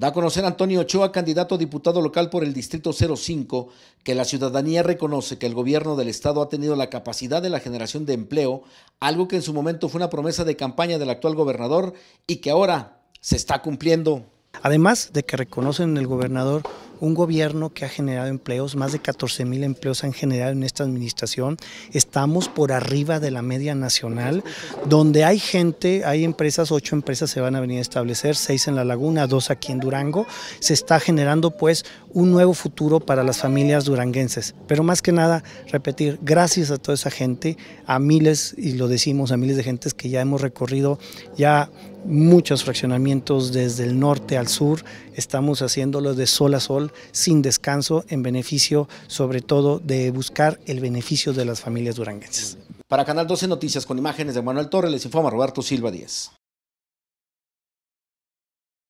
Da a conocer Antonio Ochoa, candidato a diputado local por el Distrito 05, que la ciudadanía reconoce que el gobierno del Estado ha tenido la capacidad de la generación de empleo, algo que en su momento fue una promesa de campaña del actual gobernador y que ahora se está cumpliendo. Además de que reconocen en el gobernador un gobierno que ha generado empleos, más de 14 mil empleos han generado en esta administración, estamos por arriba de la media nacional, donde hay gente, hay empresas, ocho empresas se van a venir a establecer, seis en La Laguna, dos aquí en Durango, se está generando pues un nuevo futuro para las familias duranguenses, pero más que nada, repetir, gracias a toda esa gente, a miles, y lo decimos, a miles de gentes que ya hemos recorrido ya muchos fraccionamientos desde el norte al sur estamos haciéndolo de sol a sol, sin descanso, en beneficio sobre todo de buscar el beneficio de las familias duranguenses. Para Canal 12 Noticias con imágenes de Manuel Torres les informa Roberto Silva Díaz.